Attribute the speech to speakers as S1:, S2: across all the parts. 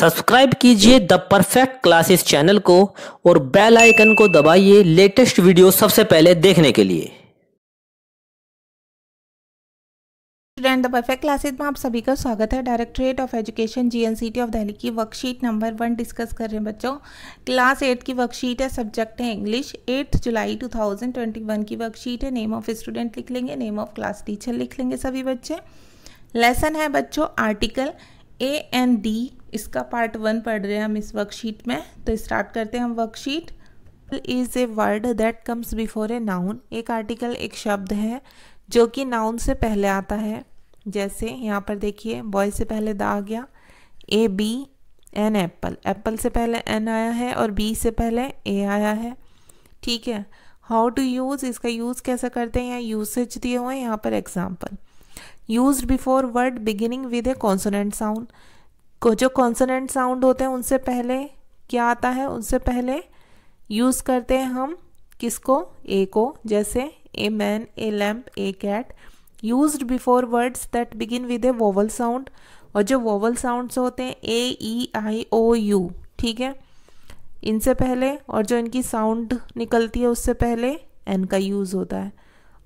S1: subscribe कीजिए the perfect classes channel को और बेल आइकन को दबाइए लेटेस्ट वीडियो सबसे पहले देखने के लिए स्टूडेंट द परफेक्ट क्लासेस में आप सभी का स्वागत है directorate of education GNCT of Delhi की वर्कशीट नंबर वन डिस्कस कर रहे हैं बच्चों क्लास एट की वर्कशीट है सब्जेक्ट है इंग्लिश एट्थ जुलाई 2021 की वर्कशीट है नेम ऑफ स्टूडेंट लिख लेंगे नेम ऑफ क्लास टीचर लिख लेंगे सभी बच्चे लेसन है बच्चों आर्टिकल ए एंड डी इसका पार्ट वन पढ़ रहे हैं हम इस वर्कशीट में तो स्टार्ट करते हैं हम worksheet is a word that comes before a noun एक आर्टिकल एक शब्द है जो कि नाउन से पहले आता है जैसे यहाँ पर देखिए बॉय से पहले द आ गया a B an apple apple से पहले एन आया है और बी से पहले ए आया है ठीक है हाउ टू यूज़ इसका यूज़ कैसे करते हैं यहाँ यूसेज दिए हुए हैं यहाँ पर example use before word beginning with a consonant sound को जो कॉन्सनेंट साउंड होते हैं उनसे पहले क्या आता है उनसे पहले यूज़ करते हैं हम किसको ए को जैसे a man a lamp a cat use before words that begin with a vowel sound और जो वोवल साउंड्स होते हैं ए ई आई ओ यू ठीक है इनसे पहले और जो इनकी साउंड निकलती है उससे पहले एन का यूज़ होता है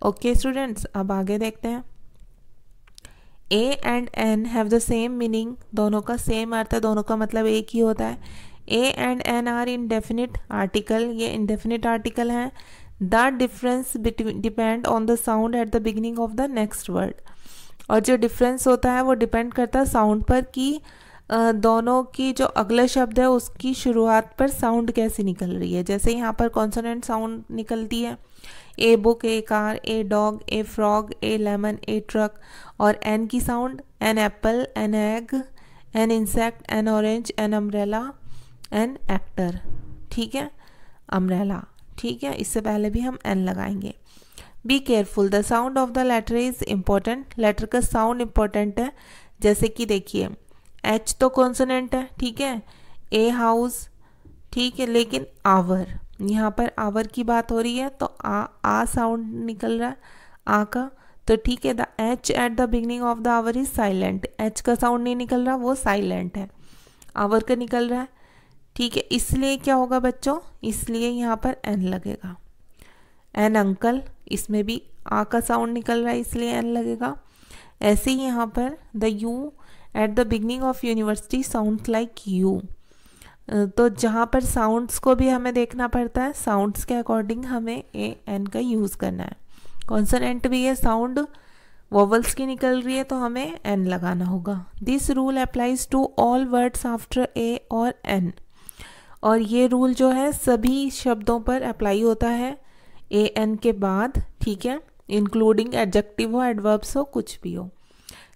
S1: ओके okay, स्टूडेंट्स अब आगे देखते हैं a and an have the same meaning दोनों का सेम अर्थ है दोनों का मतलब एक ही होता है a and an are indefinite article ये इनडेफिनिट आर्टिकल हैं the difference depend on the sound at the beginning of the next word और जो डिफरेंस होता है वो डिपेंड करता है साउंड पर कि दोनों की जो अगला शब्द है उसकी शुरुआत पर साउंड कैसी निकल रही है जैसे यहाँ पर कॉन्सोनेंट साउंड निकलती है a book a car a dog a frog a lemon a truck और एन की sound an apple an egg an insect an orange an umbrella an actor ठीक है अम्ब्रेला ठीक है इससे पहले भी हम एन लगाएंगे be careful the sound of the letter is important letter का साउंड इम्पॉर्टेंट है जैसे कि देखिए एच तो कॉन्सोनेंट है ठीक है ए हाउस ठीक है लेकिन आवर यहाँ पर आवर की बात हो रही है तो आ आ साउंड निकल रहा है आ का तो ठीक है the H at the beginning of the hour is silent H का साउंड नहीं निकल रहा वो साइलेंट है आवर का निकल रहा है ठीक है इसलिए क्या होगा बच्चों इसलिए यहाँ पर एन लगेगा एन अंकल इसमें भी आ का साउंड निकल रहा है इसलिए एन लगेगा ऐसे ही यहाँ पर the U at the beginning of university sound like U तो जहाँ पर साउंड्स को भी हमें देखना पड़ता है साउंड्स के अकॉर्डिंग हमें ए एन का यूज़ करना है कॉन्सनेंट भी है साउंड वोवल्स की निकल रही है तो हमें एन लगाना होगा this rule applies to all words after a और एन और ये रूल जो है सभी शब्दों पर अप्लाई होता है ए एन के बाद ठीक है इंक्लूडिंग एडजेक्टिव हो एडवर्ब्स हो कुछ भी हो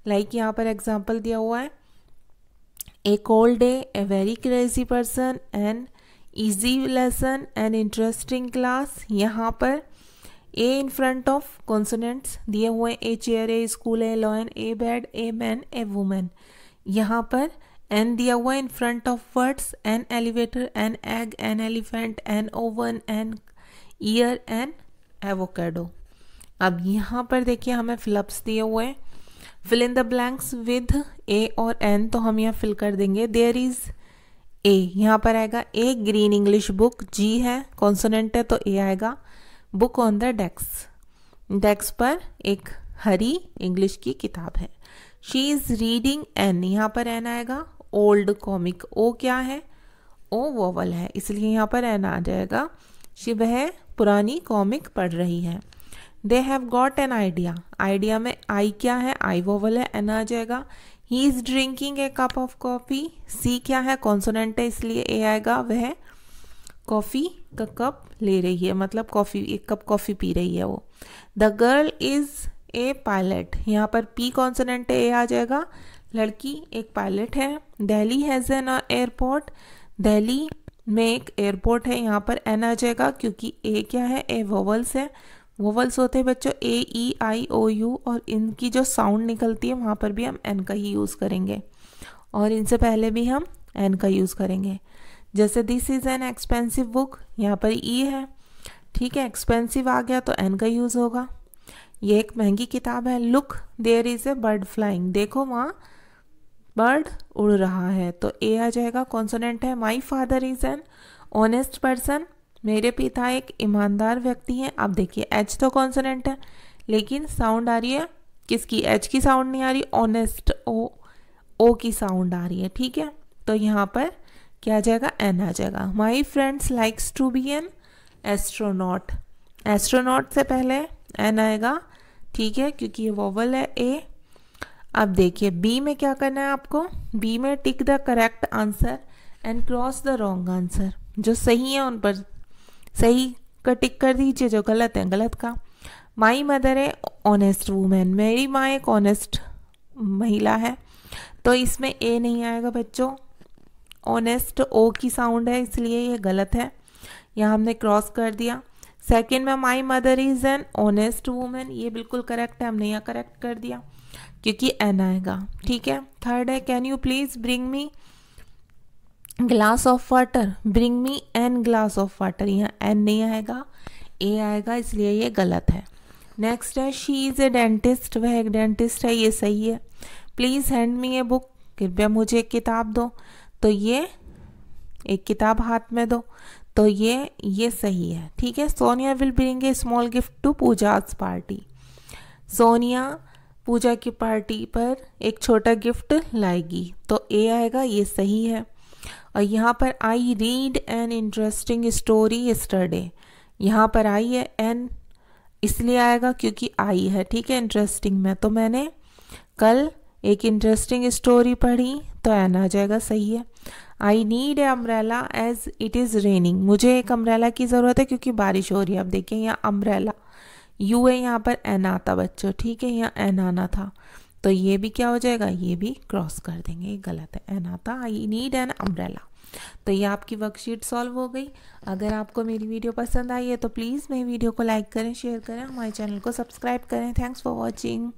S1: लाइक like यहाँ पर एग्जाम्पल दिया हुआ है a cold day a very crazy person and easy lesson and interesting class यहाँ पर a in front of consonants दिए हुए a chair a school a lion a bed a man a woman यहाँ पर an दिया हुआ in front of words an elevator an egg an elephant an oven an ear an avocado अब यहाँ पर देखिए हमें फ्लप्स दिए हुए हैं fill in the blanks with a और एन तो हम यहाँ फिल कर देंगे देयर इज ए यहाँ पर आएगा ए ग्रीन इंग्लिश बुक जी है कॉन्सोनेंट है तो ए आएगा बुक ऑन द डेक्स डेक्स पर एक हरी इंग्लिश की किताब है शी इज रीडिंग एन यहाँ पर एन आएगा ओल्ड कॉमिक ओ क्या है ओ वोवल है इसलिए यहाँ पर एन आ जाएगा शिव है पुरानी कॉमिक पढ़ रही है they have got an idea idea में आई क्या है आई वोवल है एन आ जाएगा he is drinking a cup of coffee C क्या है कॉन्सोनेंट है इसलिए ए आएगा वह कॉफ़ी का कप ले रही है मतलब कॉफ़ी एक कप कॉफ़ी पी रही है वो the girl is a pilot यहाँ पर पी कॉन्सोनेंट ए आ जाएगा लड़की एक पायलट है दहली हैज़ एन एयरपोर्ट दहली में एक एयरपोर्ट है यहाँ पर एन आ जाएगा क्योंकि ए क्या है ए वोवल्स है वोवल्स होते हैं बच्चों ए ई आई ओ यू और इनकी जो साउंड निकलती है वहाँ पर भी हम एन का ही यूज़ करेंगे और इनसे पहले भी हम एन का यूज़ करेंगे जैसे this is an expensive book यहाँ पर ई e है ठीक है एक्सपेंसिव आ गया तो एन का यूज़ होगा ये एक महंगी किताब है look there is a bird flying देखो वहाँ बर्ड उड़ रहा है तो ए आ जाएगा कॉन्सोनेंट है my father is an honest person मेरे पिता एक ईमानदार व्यक्ति हैं आप देखिए एच तो कॉन्सोनेंट है लेकिन साउंड आ रही है किसकी एच की साउंड नहीं आ रही ऑनेस्ट ओ ओ की साउंड आ रही है ठीक है तो यहाँ पर क्या आ जाएगा एन आ जाएगा my friends likes to be an astronaut astronaut से पहले एन आएगा ठीक है क्योंकि ये वोवल है ए अब देखिए बी में क्या करना है आपको बी में tick the correct answer and cross the wrong answer जो सही है उन पर सही का टिक कर दीजिए जो गलत है गलत का माई मदर है ऑनेस्ट वूमेन मेरी माँ एक ऑनेस्ट महिला है तो इसमें ए नहीं आएगा बच्चों ऑनेस्ट ओ की साउंड है इसलिए ये गलत है यहाँ हमने क्रॉस कर दिया सेकेंड में my mother is an honest woman ये बिल्कुल करेक्ट है हमने यहाँ करेक्ट कर दिया क्योंकि एन आएगा ठीक है थर्ड है can you please bring me glass of water bring me an glass of water यहाँ एन नहीं आएगा ए आएगा इसलिए ये गलत है नेक्स्ट है शी इज़ ए डेंटिस्ट वह एक डेंटिस्ट है ये सही है please hand me a book कृपया मुझे एक किताब दो तो ये एक किताब हाथ में दो तो ये ये सही है ठीक है Sonia will bring a small gift to Pooja's party Sonia Pooja की पार्टी पर एक छोटा गिफ्ट लाएगी तो ए आएगा ये सही है और यहाँ पर I read an interesting story yesterday यहाँ पर आई है एन इसलिए आएगा क्योंकि आई है ठीक है इंटरेस्टिंग में तो मैंने कल एक इंटरेस्टिंग स्टोरी पढ़ी तो एन आ जाएगा सही है I need a umbrella as it is raining मुझे एक अम्ब्रेला की ज़रूरत है क्योंकि बारिश हो रही है अब देखिए यहाँ अम्ब्रेला यू है यहाँ पर एन आता बच्चों ठीक है यहाँ एन आना था तो ये भी क्या हो जाएगा ये भी क्रॉस कर देंगे ये गलत है एन आता आई नीड एन अम्ब्रेला तो ये आपकी वर्कशीट सॉल्व हो गई अगर आपको मेरी वीडियो पसंद आई है तो प्लीज़ मेरी वीडियो को लाइक करें शेयर करें हमारे चैनल को सब्सक्राइब करें थैंक्स फॉर वॉचिंग